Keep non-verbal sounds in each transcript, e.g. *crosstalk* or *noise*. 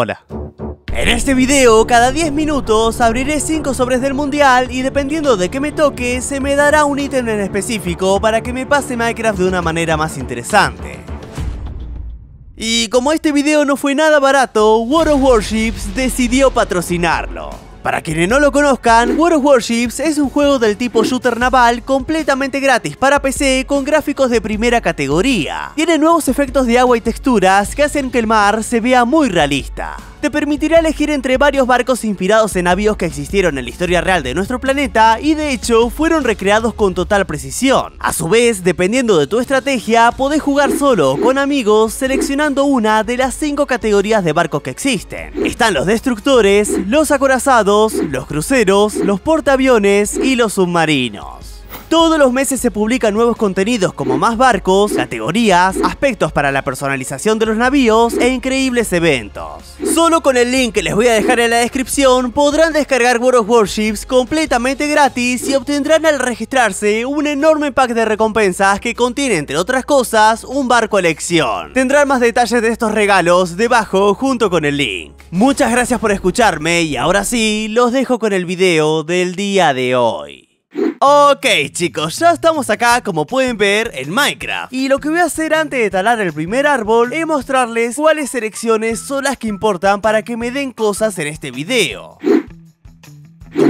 Hola. En este video, cada 10 minutos abriré 5 sobres del mundial y dependiendo de qué me toque, se me dará un ítem en específico para que me pase Minecraft de una manera más interesante. Y como este video no fue nada barato, World of Warships decidió patrocinarlo. Para quienes no lo conozcan, World of Warships es un juego del tipo shooter naval completamente gratis para PC con gráficos de primera categoría. Tiene nuevos efectos de agua y texturas que hacen que el mar se vea muy realista te permitirá elegir entre varios barcos inspirados en navíos que existieron en la historia real de nuestro planeta y de hecho fueron recreados con total precisión. A su vez, dependiendo de tu estrategia, podés jugar solo o con amigos seleccionando una de las cinco categorías de barcos que existen. Están los destructores, los acorazados, los cruceros, los portaaviones y los submarinos. Todos los meses se publican nuevos contenidos como más barcos, categorías, aspectos para la personalización de los navíos e increíbles eventos. Solo con el link que les voy a dejar en la descripción podrán descargar World of Warships completamente gratis y obtendrán al registrarse un enorme pack de recompensas que contiene entre otras cosas un barco elección. Tendrán más detalles de estos regalos debajo junto con el link. Muchas gracias por escucharme y ahora sí, los dejo con el video del día de hoy. Ok chicos, ya estamos acá como pueden ver en Minecraft Y lo que voy a hacer antes de talar el primer árbol Es mostrarles cuáles selecciones son las que importan para que me den cosas en este video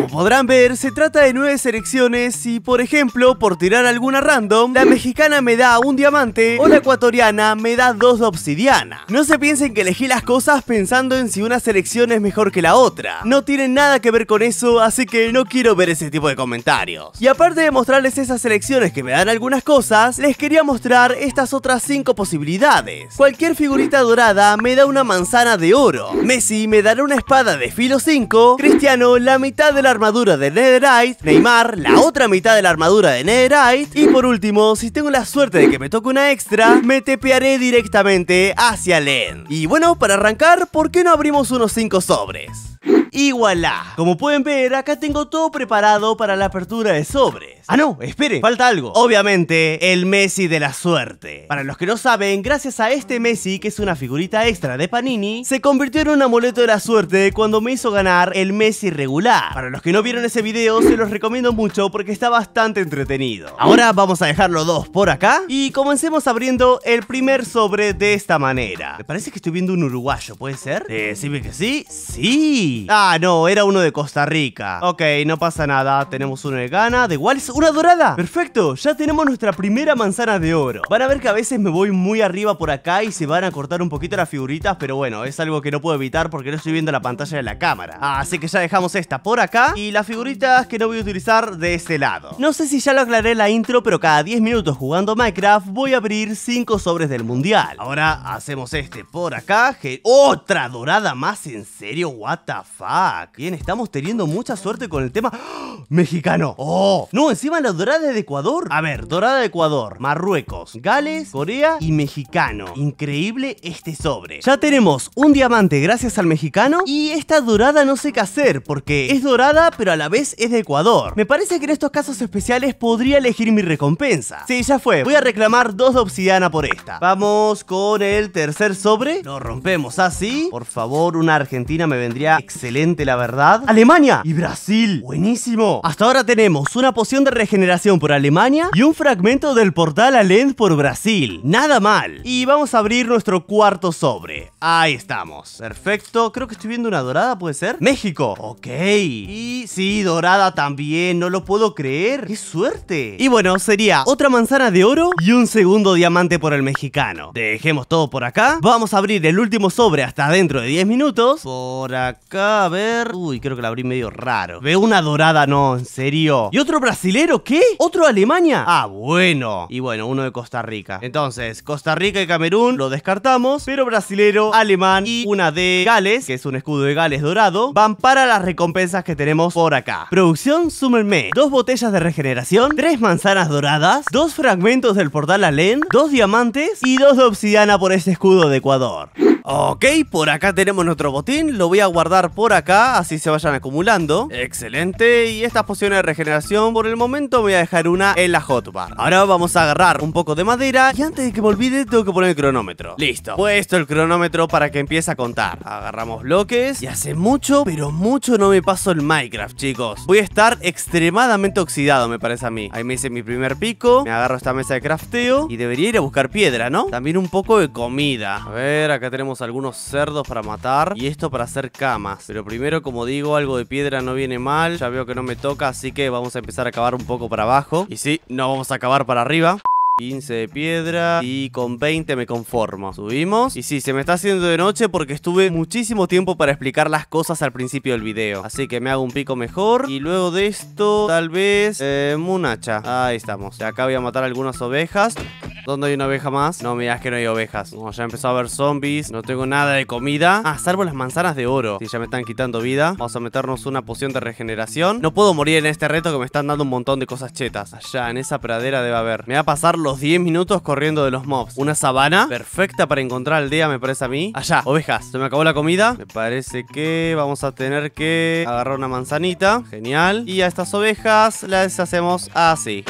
podrán ver, se trata de nueve selecciones y, por ejemplo, por tirar alguna random, la mexicana me da un diamante o la ecuatoriana me da dos de obsidiana. No se piensen que elegí las cosas pensando en si una selección es mejor que la otra. No tienen nada que ver con eso, así que no quiero ver ese tipo de comentarios. Y aparte de mostrarles esas selecciones que me dan algunas cosas, les quería mostrar estas otras cinco posibilidades. Cualquier figurita dorada me da una manzana de oro. Messi me dará una espada de filo 5, Cristiano la mitad de la armadura de Netherite, Neymar, la otra mitad de la armadura de Netherite y por último, si tengo la suerte de que me toque una extra, me tepearé directamente hacia Len. Y bueno, para arrancar, ¿por qué no abrimos unos 5 sobres? Y voilà, como pueden ver acá tengo todo preparado para la apertura de sobres Ah no, espere, falta algo Obviamente, el Messi de la suerte Para los que no saben, gracias a este Messi, que es una figurita extra de Panini Se convirtió en un amuleto de la suerte cuando me hizo ganar el Messi regular Para los que no vieron ese video, se los recomiendo mucho porque está bastante entretenido Ahora vamos a dejar los dos por acá Y comencemos abriendo el primer sobre de esta manera Me parece que estoy viendo un uruguayo, ¿puede ser? Eh, sí, que sí, sí Ah, no, era uno de Costa Rica. Ok, no pasa nada. Tenemos uno de Ghana, de es una dorada. Perfecto, ya tenemos nuestra primera manzana de oro. Van a ver que a veces me voy muy arriba por acá y se van a cortar un poquito las figuritas, pero bueno, es algo que no puedo evitar porque no estoy viendo la pantalla de la cámara. Ah, así que ya dejamos esta por acá y las figuritas que no voy a utilizar de este lado. No sé si ya lo aclaré en la intro, pero cada 10 minutos jugando Minecraft voy a abrir 5 sobres del mundial. Ahora hacemos este por acá. ¿Otra dorada más? ¿En serio? ¿What the fuck. Bien, estamos teniendo mucha suerte con el tema *gasps* mexicano. Oh, no, encima la dorada de Ecuador. A ver, dorada de Ecuador, Marruecos, Gales, Corea y mexicano. Increíble este sobre. Ya tenemos un diamante gracias al mexicano y esta dorada no sé qué hacer porque es dorada pero a la vez es de Ecuador. Me parece que en estos casos especiales podría elegir mi recompensa. Sí, ya fue. Voy a reclamar dos de obsidiana por esta. Vamos con el tercer sobre. Lo rompemos así. Por favor, una argentina me vendría excelente la verdad. Alemania y Brasil, buenísimo. Hasta ahora tenemos una poción de regeneración por Alemania y un fragmento del portal Alend por Brasil. Nada mal. Y vamos a abrir nuestro cuarto sobre. Ahí estamos. Perfecto. Creo que estoy viendo una dorada, ¿puede ser? México. Ok. Y sí, dorada también. No lo puedo creer. ¡Qué suerte! Y bueno, sería otra manzana de oro y un segundo diamante por el mexicano. Dejemos todo por acá. Vamos a abrir el último sobre hasta dentro de 10 minutos. Por acá a ver. Uy, creo que la abrí medio raro. Veo una dorada, no, en serio. ¿Y otro brasilero? ¿Qué? ¿Otro de Alemania? Ah, bueno. Y bueno, uno de Costa Rica. Entonces, Costa Rica y Camerún lo descartamos, pero brasilero, alemán y una de Gales, que es un escudo de Gales dorado, van para las recompensas que tenemos por acá. Producción, súmenme. Dos botellas de regeneración, tres manzanas doradas, dos fragmentos del portal Alén, dos diamantes y dos de obsidiana por ese escudo de Ecuador. Ok, por acá tenemos nuestro botín, lo voy a guardar por acá, así se vayan acumulando. Excelente, y estas pociones de regeneración por el momento voy a dejar una en la hotbar. Ahora vamos a agarrar un poco de madera y antes de que me olvide tengo que poner el cronómetro. Listo, puesto el cronómetro para que empiece a contar. Agarramos bloques y hace mucho, pero mucho no me paso el Minecraft, chicos. Voy a estar extremadamente oxidado, me parece a mí. Ahí me hice mi primer pico, me agarro esta mesa de crafteo y debería ir a buscar piedra, ¿no? También un poco de comida. A ver, acá tenemos algunos cerdos para matar y esto para hacer camas. Pero primero, como digo, algo de piedra no viene mal. Ya veo que no me toca, así que vamos a empezar a cavar un poco para abajo. Y sí, no vamos a cavar para arriba. 15 de piedra y con 20 me conformo. Subimos. Y sí, se me está haciendo de noche porque estuve muchísimo tiempo para explicar las cosas al principio del video. Así que me hago un pico mejor. Y luego de esto, tal vez, eh, un Ahí estamos. Acá voy a matar algunas ovejas. ¿Dónde hay una oveja más? No, mirá, es que no hay ovejas. No, ya empezó a haber zombies. No tengo nada de comida. Ah, salvo las manzanas de oro. Si ya me están quitando vida. Vamos a meternos una poción de regeneración. No puedo morir en este reto que me están dando un montón de cosas chetas. Allá, en esa pradera debe haber. Me va a pasar los 10 minutos corriendo de los mobs. Una sabana perfecta para encontrar aldea, me parece a mí. Allá, ovejas. Se me acabó la comida. Me parece que vamos a tener que agarrar una manzanita. Genial. Y a estas ovejas las hacemos así.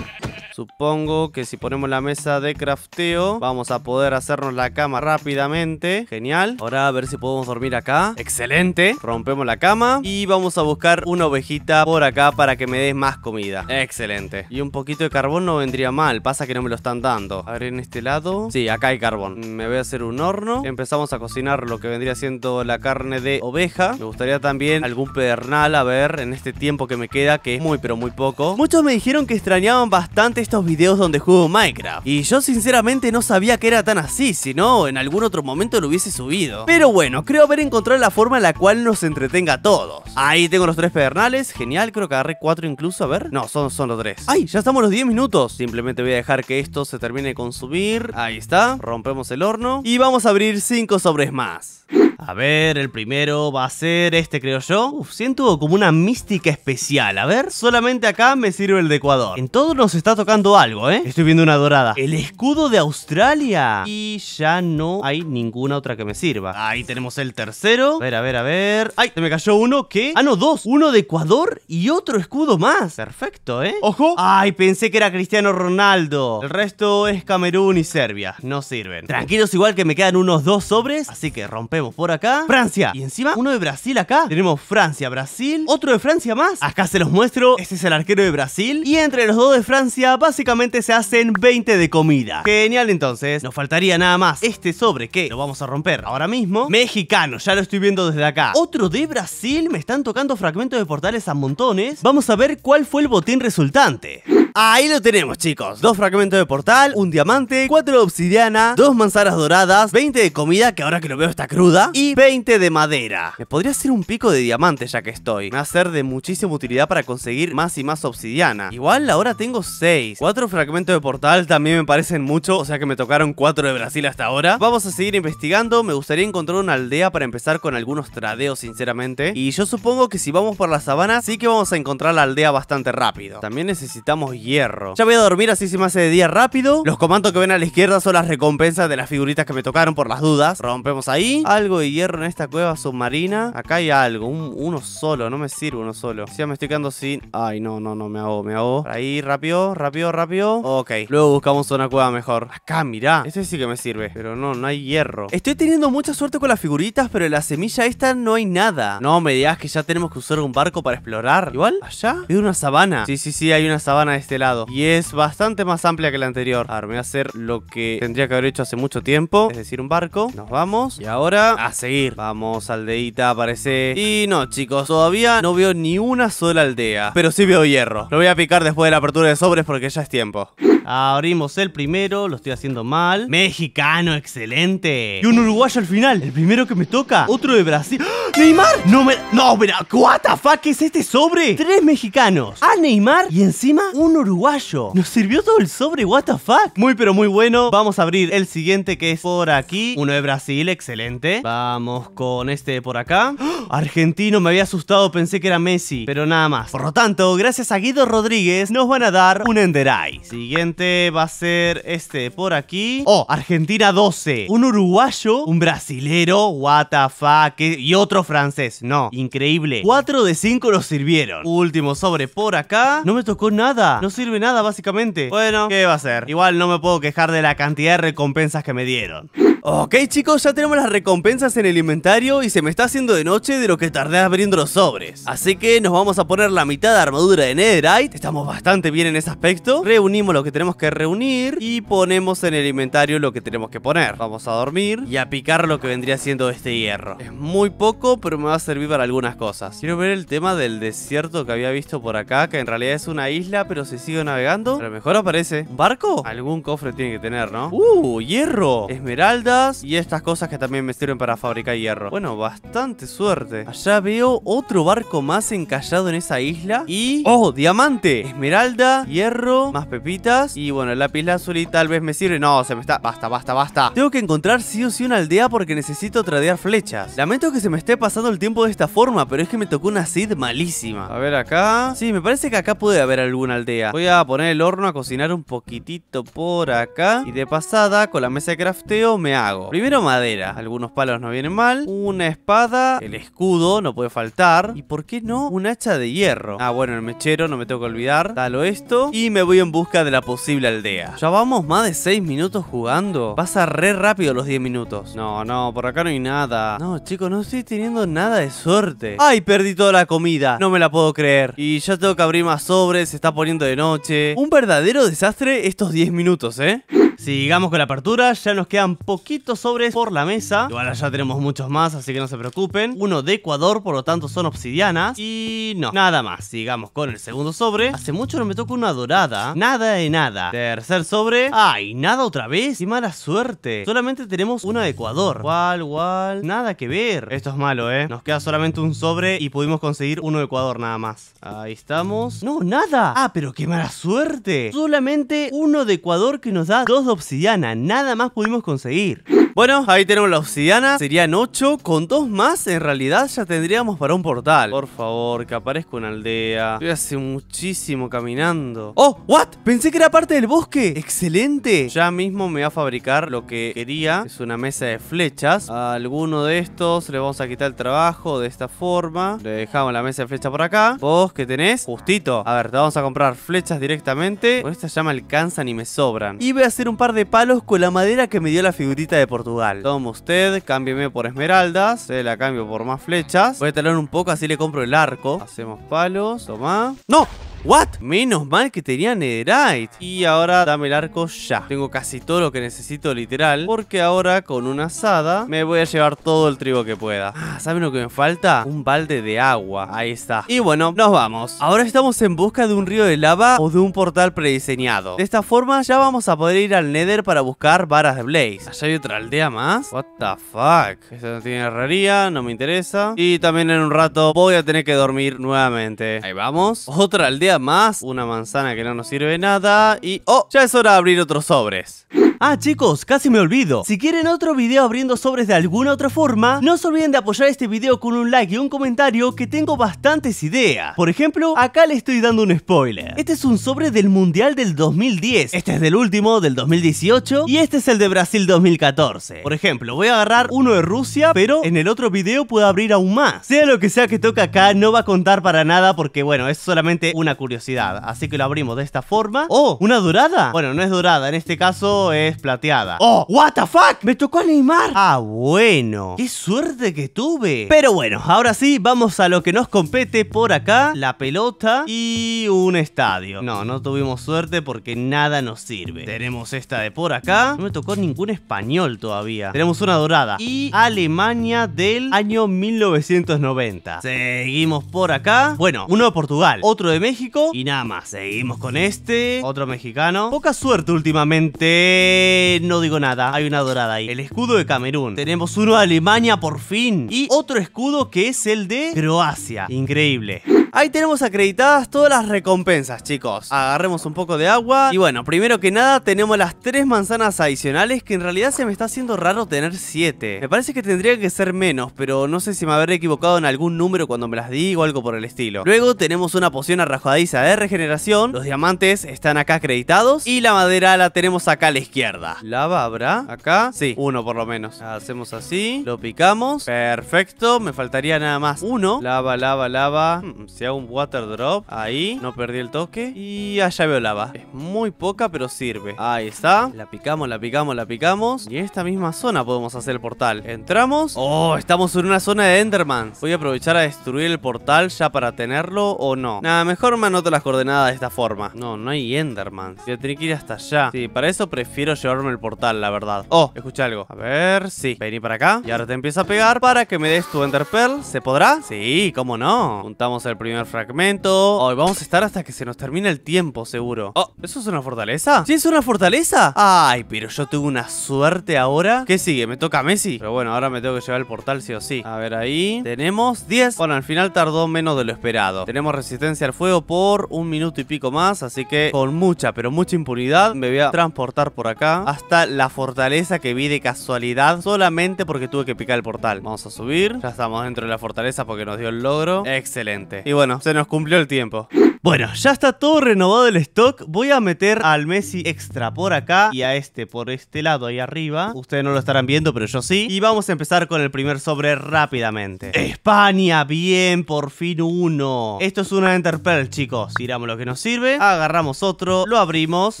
Supongo que si ponemos la mesa de crafteo Vamos a poder hacernos la cama rápidamente Genial Ahora a ver si podemos dormir acá Excelente Rompemos la cama Y vamos a buscar una ovejita por acá para que me des más comida Excelente Y un poquito de carbón no vendría mal Pasa que no me lo están dando A ver en este lado Sí, acá hay carbón mm, Me voy a hacer un horno Empezamos a cocinar lo que vendría siendo la carne de oveja Me gustaría también algún pedernal A ver en este tiempo que me queda Que es muy pero muy poco Muchos me dijeron que extrañaban bastante estos videos donde juego Minecraft. Y yo sinceramente no sabía que era tan así, si no, en algún otro momento lo hubiese subido. Pero bueno, creo haber encontrado la forma en la cual nos entretenga a todos. Ahí tengo los tres pedernales, genial, creo que agarré cuatro incluso, a ver. No, son, son los tres. ¡Ay! Ya estamos los 10 minutos. Simplemente voy a dejar que esto se termine de consumir. Ahí está, rompemos el horno. Y vamos a abrir cinco sobres más. A ver, el primero va a ser este, creo yo. Uf, siento como una mística especial. A ver, solamente acá me sirve el de Ecuador. En todo nos está tocando algo, ¿eh? Estoy viendo una dorada. El escudo de Australia. Y ya no hay ninguna otra que me sirva. Ahí tenemos el tercero. A ver, a ver, a ver. ¡Ay! Se me cayó uno ¿qué? Ah, no, dos. Uno de Ecuador y otro escudo más. Perfecto, ¿eh? ¡Ojo! ¡Ay! Pensé que era Cristiano Ronaldo. El resto es Camerún y Serbia. No sirven. Tranquilos igual que me quedan unos dos sobres. Así que rompemos por acá. Francia. Y encima uno de Brasil acá. Tenemos Francia, Brasil. Otro de Francia más. Acá se los muestro. ese es el arquero de Brasil. Y entre los dos de Francia básicamente se hacen 20 de comida. Genial entonces, nos faltaría nada más. Este sobre que lo vamos a romper ahora mismo. Mexicano, ya lo estoy viendo desde acá. Otro de Brasil, me están tocando fragmentos de portales a montones. Vamos a ver cuál fue el botín resultante. Ahí lo tenemos, chicos. Dos fragmentos de portal, un diamante, cuatro de obsidiana, dos manzanas doradas, 20 de comida, que ahora que lo veo está cruda, y 20 de madera. Me podría hacer un pico de diamante ya que estoy. Me va a ser de muchísima utilidad para conseguir más y más obsidiana. Igual ahora tengo 6. Cuatro fragmentos de portal también me parecen mucho, o sea que me tocaron cuatro de Brasil hasta ahora. Vamos a seguir investigando. Me gustaría encontrar una aldea para empezar con algunos tradeos, sinceramente. Y yo supongo que si vamos por la sabana, sí que vamos a encontrar la aldea bastante rápido. También necesitamos hierro. Ya voy a dormir así se me hace de día rápido. Los comandos que ven a la izquierda son las recompensas de las figuritas que me tocaron por las dudas. Rompemos ahí. Algo de hierro en esta cueva submarina. Acá hay algo. uno solo. No me sirve uno solo. Si ya me estoy quedando sin... Ay, no, no, no. Me hago, me hago. Ahí, rápido, rápido, rápido. Ok. Luego buscamos una cueva mejor. Acá, mirá. Este sí que me sirve. Pero no, no hay hierro. Estoy teniendo mucha suerte con las figuritas, pero en la semilla esta no hay nada. No me digas que ya tenemos que usar un barco para explorar. Igual, allá. Veo una sabana. Sí, sí, sí, hay una sabana este este lado. Y es bastante más amplia que la anterior. A ver, voy a hacer lo que tendría que haber hecho hace mucho tiempo. Es decir, un barco. Nos vamos. Y ahora a seguir. Vamos, aldeita, aparece. Y no, chicos, todavía no veo ni una sola aldea. Pero sí veo hierro. Lo voy a picar después de la apertura de sobres porque ya es tiempo. Abrimos el primero, lo estoy haciendo mal. Mexicano, excelente. Y un uruguayo al final. El primero que me toca. Otro de Brasil. ¡Ah! ¡Neymar! No me. No, pero. ¿What fuck ¿Qué es este sobre? Tres mexicanos. A ah, Neymar y encima un uruguayo. Nos sirvió todo el sobre, ¿what the fuck? Muy, pero muy bueno. Vamos a abrir el siguiente que es por aquí. Uno de Brasil, excelente. Vamos con este por acá. ¡Ah! Argentino, me había asustado, pensé que era Messi. Pero nada más. Por lo tanto, gracias a Guido Rodríguez, nos van a dar un enderai. Siguiente va a ser este por aquí. Oh, Argentina 12. Un uruguayo, un brasilero, what the fuck, y otro francés. No, increíble. 4 de 5 los sirvieron. Último sobre por acá. No me tocó nada. No sirve nada, básicamente. Bueno, ¿qué va a ser? Igual no me puedo quejar de la cantidad de recompensas que me dieron. Ok chicos, ya tenemos las recompensas en el inventario y se me está haciendo de noche de lo que tardé abriendo los sobres. Así que nos vamos a poner la mitad de armadura de Netherite, estamos bastante bien en ese aspecto. Reunimos lo que tenemos que reunir y ponemos en el inventario lo que tenemos que poner. Vamos a dormir y a picar lo que vendría siendo este hierro. Es muy poco, pero me va a servir para algunas cosas. Quiero ver el tema del desierto que había visto por acá, que en realidad es una isla, pero se sigue navegando. A lo mejor aparece. ¿Un barco? Algún cofre tiene que tener, ¿no? ¡Uh! Hierro, esmeralda y estas cosas que también me sirven para fabricar hierro. Bueno, bastante suerte. Allá veo otro barco más encallado en esa isla y... ¡Oh! Diamante, esmeralda, hierro, más pepitas y bueno, el lápiz y tal vez me sirve. No, se me está... Basta, basta, basta. Tengo que encontrar sí o sí una aldea porque necesito tradear flechas. Lamento que se me esté pasando el tiempo de esta forma, pero es que me tocó una seed malísima. A ver acá. Sí, me parece que acá puede haber alguna aldea. Voy a poner el horno a cocinar un poquitito por acá y de pasada con la mesa de crafteo me Primero madera, algunos palos no vienen mal, una espada, el escudo no puede faltar, y por qué no un hacha de hierro. Ah, bueno, el mechero no me tengo que olvidar, dalo esto, y me voy en busca de la posible aldea. Ya vamos más de 6 minutos jugando, pasa re rápido los 10 minutos. No, no, por acá no hay nada. No, chicos, no estoy teniendo nada de suerte. ¡Ay, perdí toda la comida! No me la puedo creer. Y ya tengo que abrir más sobres, se está poniendo de noche. Un verdadero desastre estos 10 minutos, ¿eh? Sigamos con la apertura, ya nos quedan poquitos sobres por la mesa. Igual mm. ya tenemos muchos más, así que no se preocupen. Uno de Ecuador, por lo tanto son obsidianas. Y no, nada más. Sigamos con el segundo sobre. Hace mucho no me tocó una dorada. Nada de nada. Tercer sobre. ¡Ay, nada otra vez! ¡Qué mala suerte! Solamente tenemos una de Ecuador. ¿Cuál, cuál? Nada que ver. Esto es malo, ¿eh? Nos queda solamente un sobre y pudimos conseguir uno de Ecuador nada más. Ahí estamos. ¡No, nada! ¡Ah, pero qué mala suerte! Solamente uno de Ecuador que nos da dos obsidiana, nada más pudimos conseguir. Bueno, ahí tenemos la obsidiana. Serían 8. Con dos más, en realidad, ya tendríamos para un portal. Por favor, que aparezca una aldea. Estoy hace muchísimo caminando. ¡Oh! ¿What? Pensé que era parte del bosque. ¡Excelente! Ya mismo me va a fabricar lo que quería. Es una mesa de flechas. A alguno de estos le vamos a quitar el trabajo de esta forma. Le dejamos la mesa de flechas por acá. Vos, qué tenés? Justito. A ver, te vamos a comprar flechas directamente. Con estas ya me alcanzan y me sobran. Y voy a hacer un par de palos con la madera que me dio la figurita de portal. Toma usted, cámbieme por esmeraldas. Se eh, la cambio por más flechas. Voy a talar un poco, así le compro el arco. Hacemos palos. Toma. ¡No! ¿What? Menos mal que tenía netherite. Y ahora dame el arco ya. Tengo casi todo lo que necesito literal. Porque ahora con una asada me voy a llevar todo el trigo que pueda. Ah, ¿saben lo que me falta? Un balde de agua. Ahí está. Y bueno, nos vamos. Ahora estamos en busca de un río de lava o de un portal prediseñado. De esta forma ya vamos a poder ir al nether para buscar varas de blaze. Allá hay otra aldea más. What the fuck. Esta no tiene herrería, no me interesa. Y también en un rato voy a tener que dormir nuevamente. Ahí vamos. Otra aldea más, una manzana que no nos sirve nada y... ¡Oh! Ya es hora de abrir otros sobres. Ah chicos, casi me olvido Si quieren otro video abriendo sobres de alguna otra forma No se olviden de apoyar este video con un like y un comentario Que tengo bastantes ideas Por ejemplo, acá le estoy dando un spoiler Este es un sobre del Mundial del 2010 Este es del último, del 2018 Y este es el de Brasil 2014 Por ejemplo, voy a agarrar uno de Rusia Pero en el otro video puedo abrir aún más Sea lo que sea que toque acá, no va a contar para nada Porque bueno, es solamente una curiosidad Así que lo abrimos de esta forma ¡Oh! ¿Una dorada? Bueno, no es dorada, en este caso es es plateada. ¡Oh! ¡What the fuck! ¡Me tocó Neymar! ¡Ah, bueno! ¡Qué suerte que tuve! Pero bueno, ahora sí, vamos a lo que nos compete por acá. La pelota y un estadio. No, no tuvimos suerte porque nada nos sirve. Tenemos esta de por acá. No me tocó ningún español todavía. Tenemos una dorada. Y Alemania del año 1990. Seguimos por acá. Bueno, uno de Portugal, otro de México y nada más. Seguimos con este, otro mexicano. Poca suerte últimamente no digo nada, hay una dorada ahí. El escudo de Camerún. Tenemos uno de Alemania por fin. Y otro escudo que es el de Croacia. Increíble. Ahí tenemos acreditadas todas las recompensas, chicos. Agarremos un poco de agua. Y bueno, primero que nada tenemos las tres manzanas adicionales, que en realidad se me está haciendo raro tener siete. Me parece que tendría que ser menos, pero no sé si me habré equivocado en algún número cuando me las di o algo por el estilo. Luego tenemos una poción arrajadiza de regeneración. Los diamantes están acá acreditados. Y la madera la tenemos acá a la izquierda. Lava habrá. Acá. Sí, uno por lo menos. Hacemos así. Lo picamos. Perfecto. Me faltaría nada más uno. Lava, lava, lava. se mm, mm, si hago un water drop. Ahí. No perdí el toque. Y allá veo lava. Es muy poca, pero sirve. Ahí está. La picamos, la picamos, la picamos. Y en esta misma zona podemos hacer el portal. Entramos. Oh, estamos en una zona de Endermans. Voy a aprovechar a destruir el portal ya para tenerlo o no. Nada, mejor me anoto las coordenadas de esta forma. No, no hay Endermans. Yo a que ir hasta allá. Sí, para eso prefiero llevarme el portal, la verdad Oh, escucha algo A ver, sí Vení para acá Y ahora te empiezo a pegar para que me des tu Ender Pearl ¿Se podrá? Sí, cómo no Juntamos el primer fragmento Hoy vamos a estar hasta que se nos termine el tiempo, seguro Oh, ¿eso es una fortaleza? ¿Sí es una fortaleza? Ay, pero yo tengo una suerte ahora ¿Qué sigue? ¿Me toca Messi? Pero bueno, ahora me tengo que llevar el portal sí o sí A ver, ahí Tenemos 10 Bueno, al final tardó menos de lo esperado Tenemos resistencia al fuego por un minuto y pico más Así que con mucha, pero mucha impunidad Me voy a transportar por acá hasta la fortaleza que vi de casualidad solamente porque tuve que picar el portal. Vamos a subir. Ya estamos dentro de la fortaleza porque nos dio el logro. Excelente. Y bueno, se nos cumplió el tiempo. Bueno, ya está todo renovado el stock. Voy a meter al Messi extra por acá y a este por este lado ahí arriba. Ustedes no lo estarán viendo, pero yo sí. Y vamos a empezar con el primer sobre rápidamente. España, bien, por fin uno. Esto es una Enterpearl, chicos. Tiramos lo que nos sirve, agarramos otro, lo abrimos.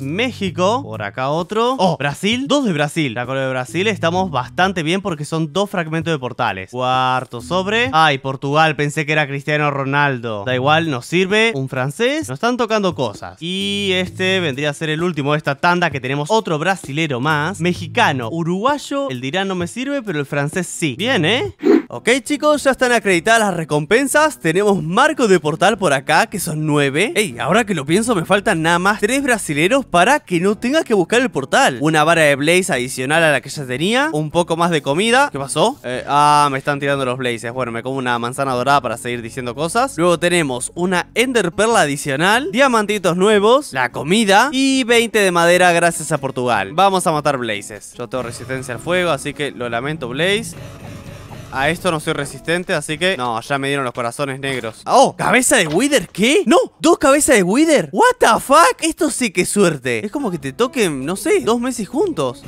México, por acá otro. Oh, Brasil, dos de Brasil. La cola de Brasil estamos bastante bien porque son dos fragmentos de portales. Cuarto sobre. Ay, Portugal, pensé que era Cristiano Ronaldo. Da igual, nos sirve. Un francés. Nos están tocando cosas. Y este vendría a ser el último de esta tanda que tenemos otro brasilero más. Mexicano, uruguayo. El dirán no me sirve, pero el francés sí. Bien, ¿eh? Ok chicos, ya están acreditadas las recompensas Tenemos marcos de portal por acá, que son nueve Ey, ahora que lo pienso me faltan nada más Tres brasileros para que no tenga que buscar el portal Una vara de blaze adicional a la que ya tenía Un poco más de comida ¿Qué pasó? Eh, ah, me están tirando los blazes Bueno, me como una manzana dorada para seguir diciendo cosas Luego tenemos una ender perla adicional Diamantitos nuevos La comida Y 20 de madera gracias a Portugal Vamos a matar blazes Yo tengo resistencia al fuego, así que lo lamento Blaze a esto no soy resistente, así que... No, ya me dieron los corazones negros. Ah, ¡Oh! ¿Cabeza de Wither? ¿Qué? ¡No! ¿Dos cabezas de Wither? ¿What the fuck? Esto sí que suerte. Es como que te toquen, no sé, dos meses juntos.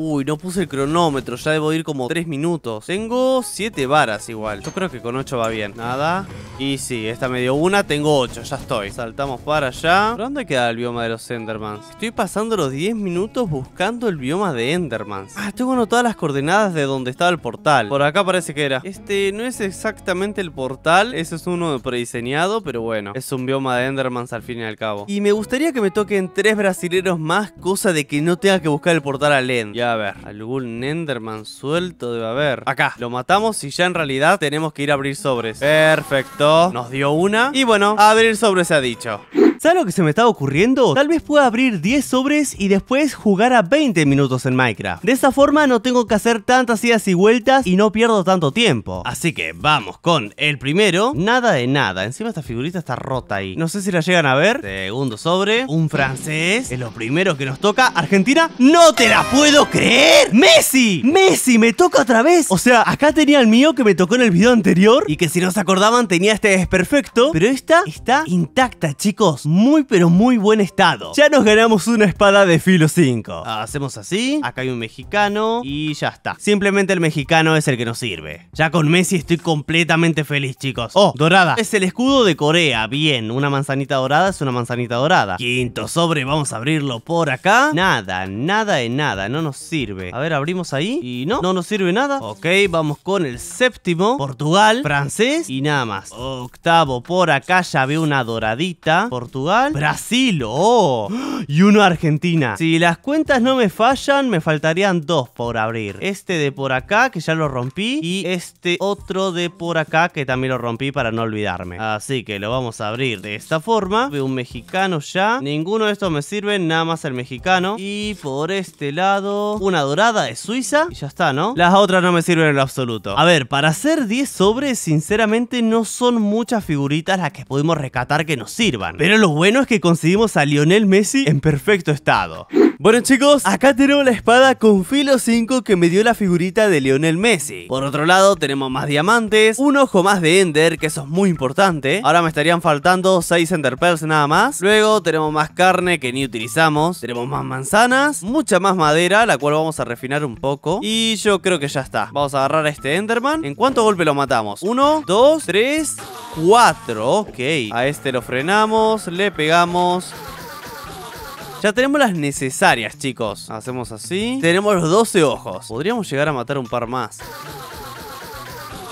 Uy, no puse el cronómetro, ya debo ir como 3 minutos Tengo 7 varas igual Yo creo que con 8 va bien Nada Y sí, esta me dio una, tengo 8, ya estoy Saltamos para allá dónde queda el bioma de los Endermans? Estoy pasando los 10 minutos buscando el bioma de Endermans Ah, tengo anotadas las coordenadas de donde estaba el portal Por acá parece que era Este no es exactamente el portal Ese es uno prediseñado, pero bueno Es un bioma de Endermans al fin y al cabo Y me gustaría que me toquen 3 brasileros más Cosa de que no tenga que buscar el portal al End Ya a ver, Algún Enderman suelto debe haber. Acá. Lo matamos y ya en realidad tenemos que ir a abrir sobres. Perfecto. Nos dio una. Y bueno, abrir sobres se ha dicho. ¿Sabes lo que se me está ocurriendo? Tal vez pueda abrir 10 sobres y después jugar a 20 minutos en Minecraft. De esa forma no tengo que hacer tantas idas y vueltas y no pierdo tanto tiempo. Así que vamos con el primero. Nada de nada. Encima esta figurita está rota ahí. No sé si la llegan a ver. Segundo sobre. Un francés. Es lo primero que nos toca. Argentina. ¡No te la puedo creer! ¡Messi! ¡Messi! ¡Me toca otra vez! O sea, acá tenía el mío que me tocó en el video anterior y que si no se acordaban tenía este desperfecto. Pero esta está intacta, chicos muy pero muy buen estado. Ya nos ganamos una espada de filo 5. Hacemos así, acá hay un mexicano y ya está. Simplemente el mexicano es el que nos sirve. Ya con Messi estoy completamente feliz, chicos. Oh, dorada. Es el escudo de Corea, bien. Una manzanita dorada es una manzanita dorada. Quinto sobre, vamos a abrirlo por acá. Nada, nada de nada, no nos sirve. A ver, abrimos ahí y no, no nos sirve nada. Ok, vamos con el séptimo. Portugal, francés y nada más. Octavo, por acá ya veo una doradita. Portugal Brasil, oh, *gasps* y uno Argentina. Si las cuentas no me fallan, me faltarían dos por abrir. Este de por acá, que ya lo rompí, y este otro de por acá, que también lo rompí para no olvidarme. Así que lo vamos a abrir de esta forma. Veo un mexicano ya. Ninguno de estos me sirve, nada más el mexicano. Y por este lado, una dorada de Suiza. Y ya está, ¿no? Las otras no me sirven en absoluto. A ver, para hacer 10 sobres, sinceramente no son muchas figuritas las que pudimos rescatar que nos sirvan. Pero lo bueno es que conseguimos a Lionel Messi en perfecto estado. Bueno chicos, acá tenemos la espada con filo 5 que me dio la figurita de Lionel Messi. Por otro lado tenemos más diamantes, un ojo más de Ender, que eso es muy importante. Ahora me estarían faltando 6 Ender Pearls nada más. Luego tenemos más carne que ni utilizamos. Tenemos más manzanas, mucha más madera, la cual vamos a refinar un poco. Y yo creo que ya está. Vamos a agarrar a este Enderman. ¿En cuánto golpe lo matamos? 1, 2, 3, 4. Ok, a este lo frenamos le pegamos. Ya tenemos las necesarias, chicos. Hacemos así. Tenemos los 12 ojos. Podríamos llegar a matar un par más.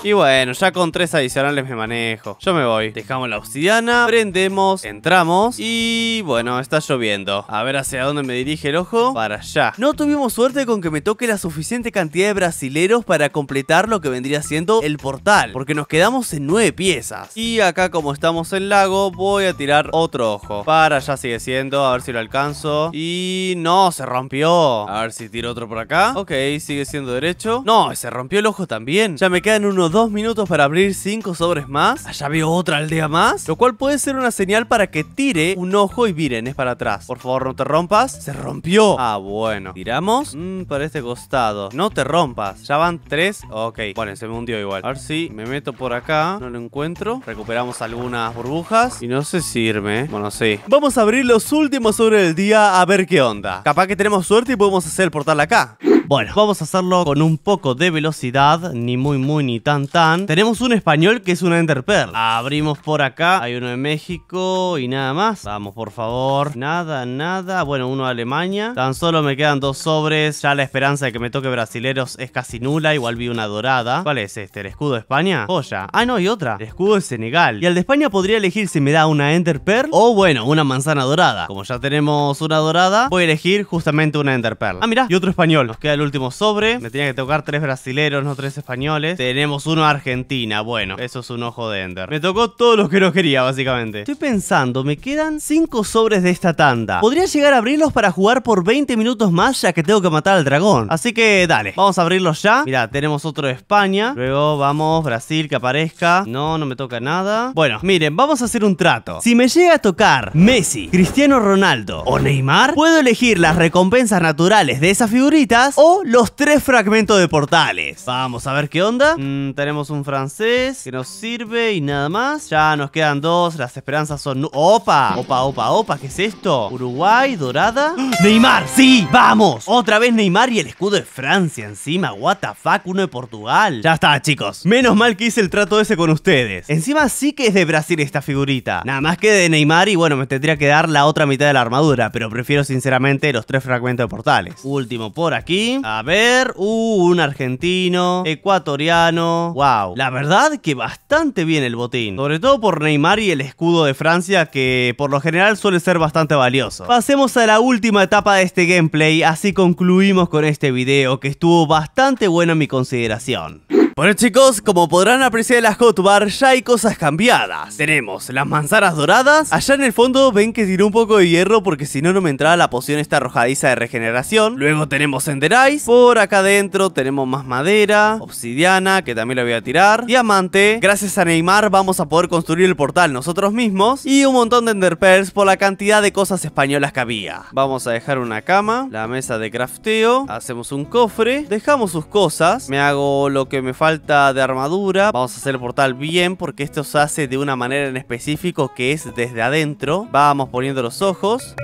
Y bueno, ya con tres adicionales me manejo. Yo me voy. Dejamos la obsidiana, prendemos, entramos y bueno, está lloviendo. A ver hacia dónde me dirige el ojo. Para allá. No tuvimos suerte con que me toque la suficiente cantidad de brasileros para completar lo que vendría siendo el portal, porque nos quedamos en nueve piezas. Y acá como estamos en lago, voy a tirar otro ojo. Para allá sigue siendo, a ver si lo alcanzo. Y no, se rompió. A ver si tiro otro por acá. Ok, sigue siendo derecho. No, se rompió el ojo también. Ya me quedan unos dos minutos para abrir cinco sobres más. Allá ah, veo otra aldea más, lo cual puede ser una señal para que tire un ojo y miren, es para atrás. Por favor, no te rompas. Se rompió. Ah, bueno. Tiramos Mmm, para este costado. No te rompas. Ya van tres. Ok. Bueno, se me hundió igual. A ver si me meto por acá. No lo encuentro. Recuperamos algunas burbujas. Y no sé si irme. ¿eh? Bueno, sí. Vamos a abrir los últimos sobres del día a ver qué onda. Capaz que tenemos suerte y podemos hacer el portal acá. Bueno, vamos a hacerlo con un poco de velocidad, ni muy muy ni tan tan. Tenemos un español que es una enderpearl Abrimos por acá, hay uno de México y nada más. Vamos, por favor. Nada, nada. Bueno, uno de Alemania. Tan solo me quedan dos sobres. Ya la esperanza de que me toque brasileros es casi nula. Igual vi una dorada. ¿Cuál es este? ¿El escudo de España? Joya. Ah, no, y otra. El escudo de Senegal. Y al de España podría elegir si me da una Enterpearl o, bueno, una manzana dorada. Como ya tenemos una dorada, voy a elegir justamente una enderpearl, Ah, mirá, y otro español. Nos queda el último sobre. Me tenía que tocar tres brasileros, no tres españoles. Tenemos uno Argentina. Bueno, eso es un ojo de Ender. Me tocó todo lo que no quería, básicamente. Estoy pensando, me quedan cinco sobres de esta tanda. Podría llegar a abrirlos para jugar por 20 minutos más, ya que tengo que matar al dragón. Así que dale, vamos a abrirlos ya. Mirá, tenemos otro de España. Luego vamos, Brasil, que aparezca. No, no me toca nada. Bueno, miren, vamos a hacer un trato. Si me llega a tocar Messi, Cristiano Ronaldo o Neymar, puedo elegir las recompensas naturales de esas figuritas o los tres fragmentos de portales. Vamos a ver qué onda. Mm, tenemos un francés que nos sirve y nada más. Ya nos quedan dos. Las esperanzas son... ¡Opa! ¡Opa, opa, opa! ¿Qué es esto? Uruguay, dorada. *gasps* ¡Neymar! ¡Sí! ¡Vamos! Otra vez Neymar y el escudo de Francia encima. ¿What the fuck? Uno de Portugal. Ya está, chicos. Menos mal que hice el trato ese con ustedes. Encima sí que es de Brasil esta figurita. Nada más que de Neymar y bueno, me tendría que dar la otra mitad de la armadura. Pero prefiero sinceramente los tres fragmentos de portales. Último por aquí. A ver, un argentino, ecuatoriano. Wow, la verdad que bastante bien el botín. Sobre todo por Neymar y el escudo de Francia que por lo general suele ser bastante valioso. Pasemos a la última etapa de este gameplay, así concluimos con este video que estuvo bastante bueno en mi consideración. Bueno chicos, como podrán apreciar en la hotbar ya hay cosas cambiadas Tenemos las manzanas doradas Allá en el fondo ven que tiró un poco de hierro porque si no no me entraba la poción esta arrojadiza de regeneración Luego tenemos ender eyes Por acá adentro tenemos más madera Obsidiana, que también la voy a tirar Diamante Gracias a Neymar vamos a poder construir el portal nosotros mismos Y un montón de ender pearls por la cantidad de cosas españolas que había Vamos a dejar una cama La mesa de crafteo Hacemos un cofre Dejamos sus cosas Me hago lo que me falta falta de armadura. Vamos a hacer el portal bien porque esto se hace de una manera en específico que es desde adentro. Vamos poniendo los ojos.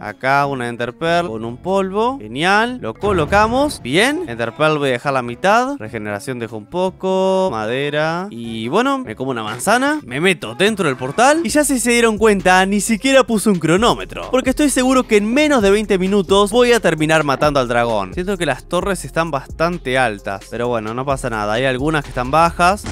Acá una Ender con un polvo. Genial. Lo colocamos. Bien. Ender voy a dejar la mitad. Regeneración dejo un poco. Madera. Y bueno, me como una manzana. Me meto dentro del portal. Y ya si se dieron cuenta, ni siquiera puse un cronómetro. Porque estoy seguro que en menos de 20 minutos voy a terminar matando al dragón. Siento que las torres están bastante altas. Pero bueno, no pasa nada. Hay algunas que están bajas.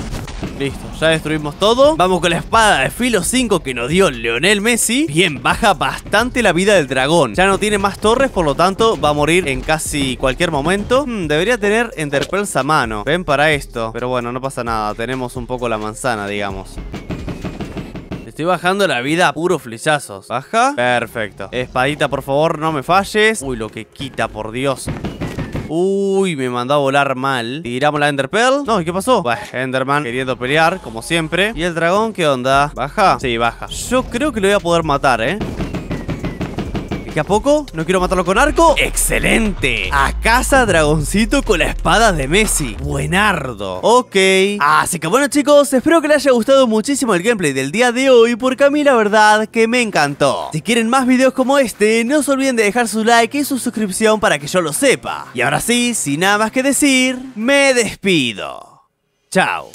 Listo, ya destruimos todo. Vamos con la espada de filo 5 que nos dio Leonel Messi. Bien, baja bastante la vida del dragón. Ya no tiene más torres, por lo tanto va a morir en casi cualquier momento. Hmm, debería tener Enderpearls a mano. Ven para esto. Pero bueno, no pasa nada. Tenemos un poco la manzana, digamos. Estoy bajando la vida a puros flechazos. Baja. Perfecto. Espadita, por favor, no me falles. Uy, lo que quita, por Dios. Uy, me mandó a volar mal. Tiramos la Ender Pearl. No, ¿y qué pasó? Bueno, Enderman queriendo pelear, como siempre. ¿Y el dragón qué onda? ¿Baja? Sí, baja. Yo creo que lo voy a poder matar, ¿eh? ¿Y a poco? ¿No quiero matarlo con arco? ¡Excelente! A casa dragoncito con la espada de Messi. Buenardo. Ok. Así que bueno chicos, espero que les haya gustado muchísimo el gameplay del día de hoy porque a mí la verdad que me encantó. Si quieren más videos como este, no se olviden de dejar su like y su suscripción para que yo lo sepa. Y ahora sí, sin nada más que decir, me despido. Chao.